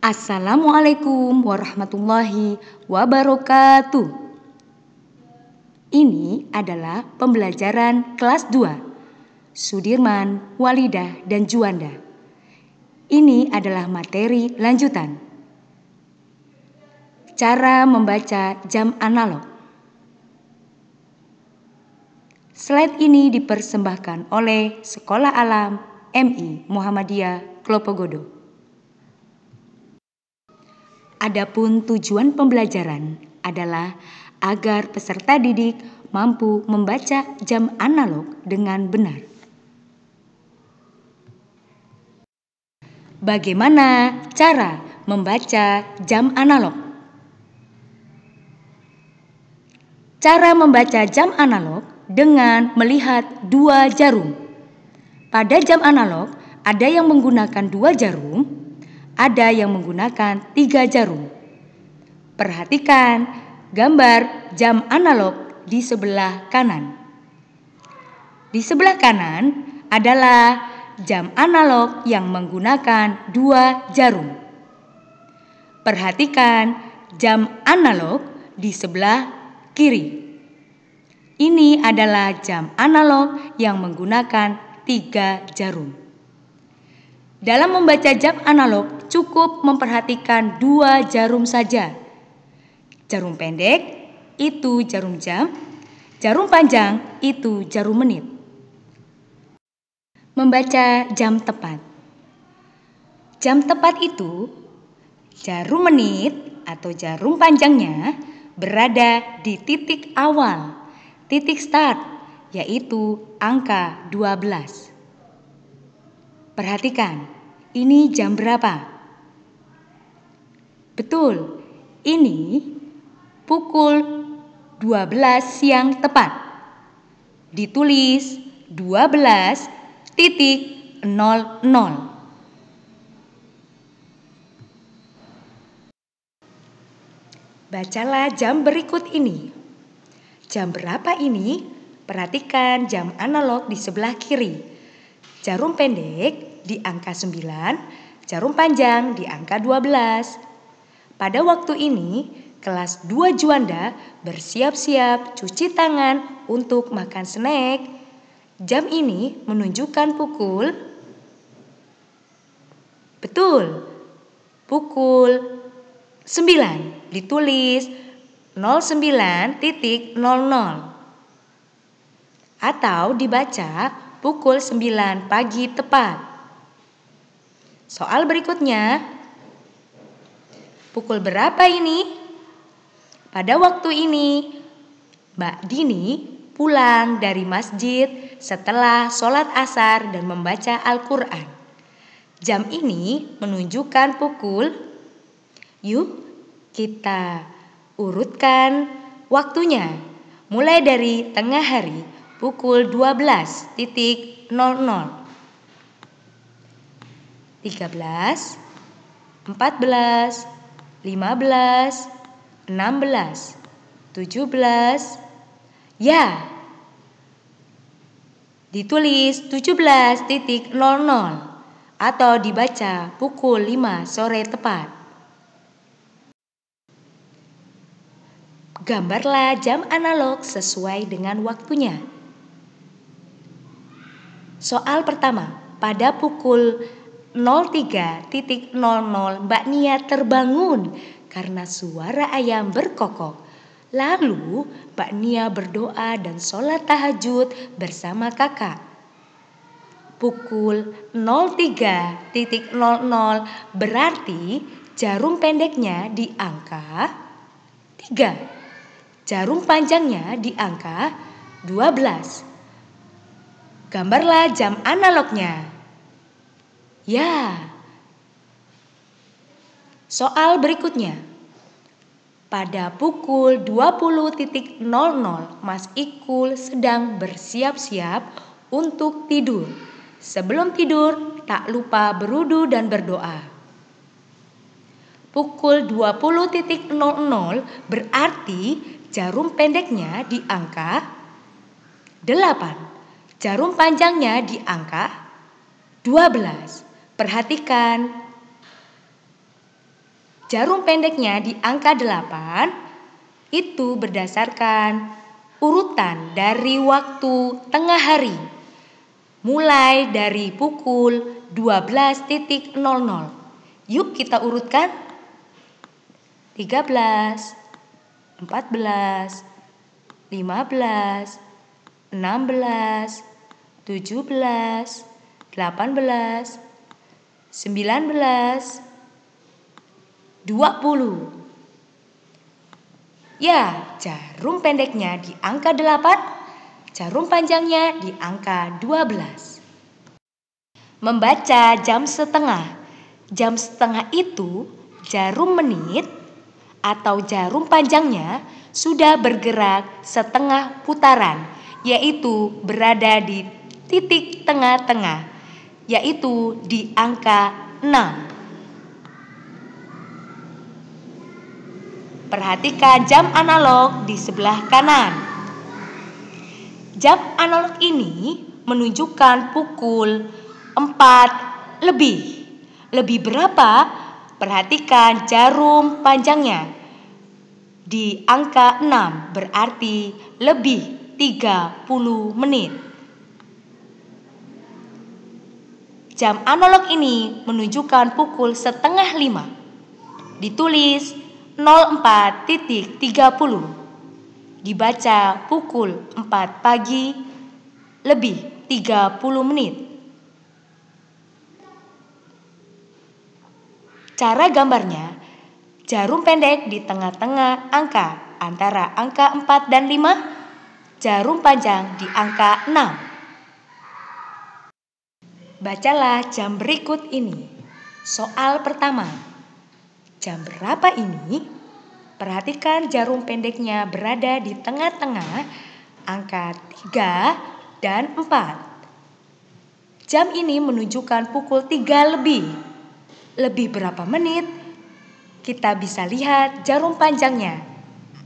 Assalamualaikum warahmatullahi wabarakatuh. Ini adalah pembelajaran kelas 2 Sudirman, Walidah, dan Juanda. Ini adalah materi lanjutan. Cara membaca jam analog. Slide ini dipersembahkan oleh Sekolah Alam MI Muhammadiyah Klopogodo. Adapun tujuan pembelajaran adalah agar peserta didik mampu membaca jam analog dengan benar. Bagaimana cara membaca jam analog? Cara membaca jam analog dengan melihat dua jarum. Pada jam analog, ada yang menggunakan dua jarum ada yang menggunakan tiga jarum. Perhatikan gambar jam analog di sebelah kanan. Di sebelah kanan adalah jam analog yang menggunakan dua jarum. Perhatikan jam analog di sebelah kiri. Ini adalah jam analog yang menggunakan tiga jarum. Dalam membaca jam analog, cukup memperhatikan dua jarum saja. Jarum pendek itu jarum jam, jarum panjang itu jarum menit. Membaca jam tepat. Jam tepat itu jarum menit atau jarum panjangnya berada di titik awal, titik start, yaitu angka 12. Perhatikan, ini jam berapa? Betul, ini pukul 12 siang tepat. Ditulis 12.00. Bacalah jam berikut ini. Jam berapa ini? Perhatikan jam analog di sebelah kiri. Jarum pendek di angka 9, jarum panjang di angka 12. Pada waktu ini, kelas 2 Juanda bersiap-siap cuci tangan untuk makan snack. Jam ini menunjukkan pukul Betul. Pukul 9 ditulis 09.00 atau dibaca pukul 9 pagi tepat. Soal berikutnya Pukul berapa ini? Pada waktu ini, Mbak Dini pulang dari masjid setelah sholat asar dan membaca Al-Quran. Jam ini menunjukkan pukul. Yuk, kita urutkan waktunya. Mulai dari tengah hari pukul 12.00. 13 14 15, 16, 17. Ya. Ditulis 17.00 atau dibaca pukul 5 sore tepat. Gambarlah jam analog sesuai dengan waktunya. Soal pertama, pada pukul 03.00 Mbak Nia terbangun karena suara ayam berkokok. Lalu Mbak Nia berdoa dan sholat tahajud bersama kakak. Pukul 03.00 berarti jarum pendeknya di angka 3. Jarum panjangnya di angka 12. Gambarlah jam analognya. Ya. Soal berikutnya. Pada pukul 20.00 Mas Ikul sedang bersiap-siap untuk tidur. Sebelum tidur, tak lupa berudu dan berdoa. Pukul 20.00 berarti jarum pendeknya di angka 8. Jarum panjangnya di angka 12. Perhatikan. Jarum pendeknya di angka 8 itu berdasarkan urutan dari waktu tengah hari. Mulai dari pukul 12.00. Yuk kita urutkan. 13, 14, 15, 16, 17, 18, 19 20 Ya, jarum pendeknya di angka 8, jarum panjangnya di angka 12. Membaca jam setengah. Jam setengah itu jarum menit atau jarum panjangnya sudah bergerak setengah putaran, yaitu berada di titik tengah-tengah yaitu di angka 6. Perhatikan jam analog di sebelah kanan. Jam analog ini menunjukkan pukul 4 lebih. Lebih berapa? Perhatikan jarum panjangnya. Di angka 6 berarti lebih 30 menit. Jam analog ini menunjukkan pukul setengah lima. Ditulis 04.30. Dibaca pukul 4 pagi lebih 30 menit. Cara gambarnya, jarum pendek di tengah-tengah angka antara angka 4 dan 5, jarum panjang di angka 6. Bacalah jam berikut ini. Soal pertama. Jam berapa ini? Perhatikan jarum pendeknya berada di tengah-tengah angka 3 dan 4. Jam ini menunjukkan pukul 3 lebih. Lebih berapa menit? Kita bisa lihat jarum panjangnya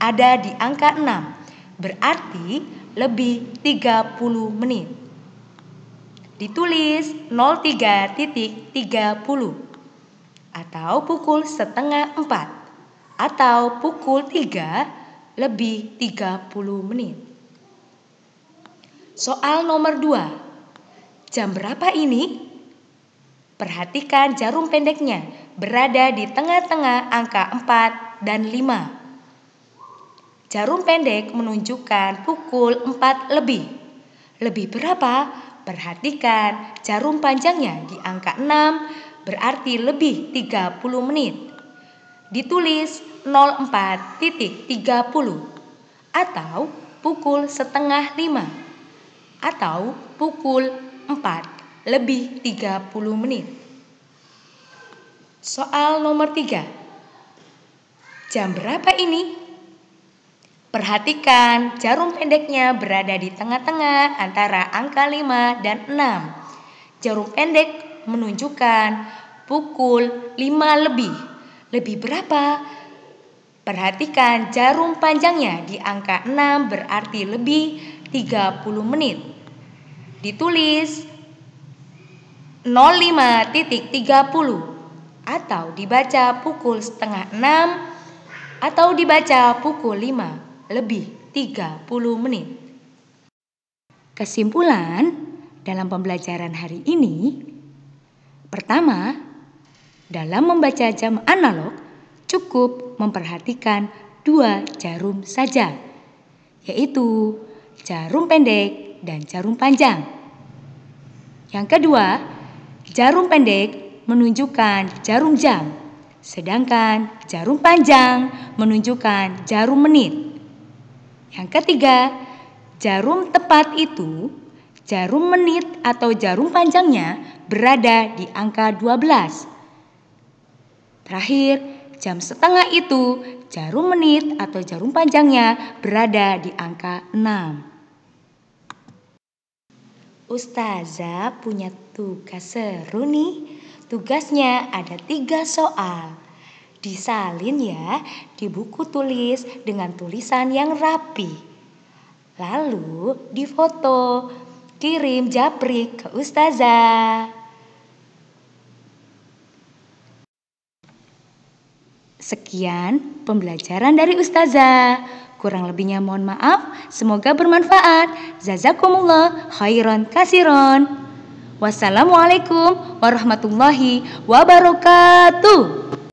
ada di angka 6. Berarti lebih 30 menit ditulis 03.30 atau pukul setengah 4 atau pukul 3 lebih 30 menit. Soal nomor 2. Jam berapa ini? Perhatikan jarum pendeknya berada di tengah-tengah angka 4 dan 5. Jarum pendek menunjukkan pukul 4 lebih. Lebih berapa? Perhatikan, jarum panjangnya di angka 6 berarti lebih 30 menit. Ditulis 04.30 atau pukul setengah 5 atau pukul 4 lebih 30 menit. Soal nomor 3. Jam berapa ini? Perhatikan, jarum pendeknya berada di tengah-tengah antara angka 5 dan 6. Jarum pendek menunjukkan pukul 5 lebih. Lebih berapa? Perhatikan jarum panjangnya di angka 6 berarti lebih 30 menit. Ditulis 05.30 atau dibaca pukul setengah 6 atau dibaca pukul 5 lebih 30 menit. Kesimpulan dalam pembelajaran hari ini, pertama, dalam membaca jam analog cukup memperhatikan dua jarum saja, yaitu jarum pendek dan jarum panjang. Yang kedua, jarum pendek menunjukkan jarum jam, sedangkan jarum panjang menunjukkan jarum menit. Yang ketiga, jarum tepat itu jarum menit atau jarum panjangnya berada di angka 12. Terakhir, jam setengah itu jarum menit atau jarum panjangnya berada di angka 6. Ustazah punya tugas seru nih. Tugasnya ada tiga soal. Disalin ya di buku tulis dengan tulisan yang rapi. Lalu difoto, kirim japrik ke ustazah. Sekian pembelajaran dari ustazah. Kurang lebihnya mohon maaf, semoga bermanfaat. Zazakumullah khairan kasiron. Wassalamualaikum warahmatullahi wabarakatuh.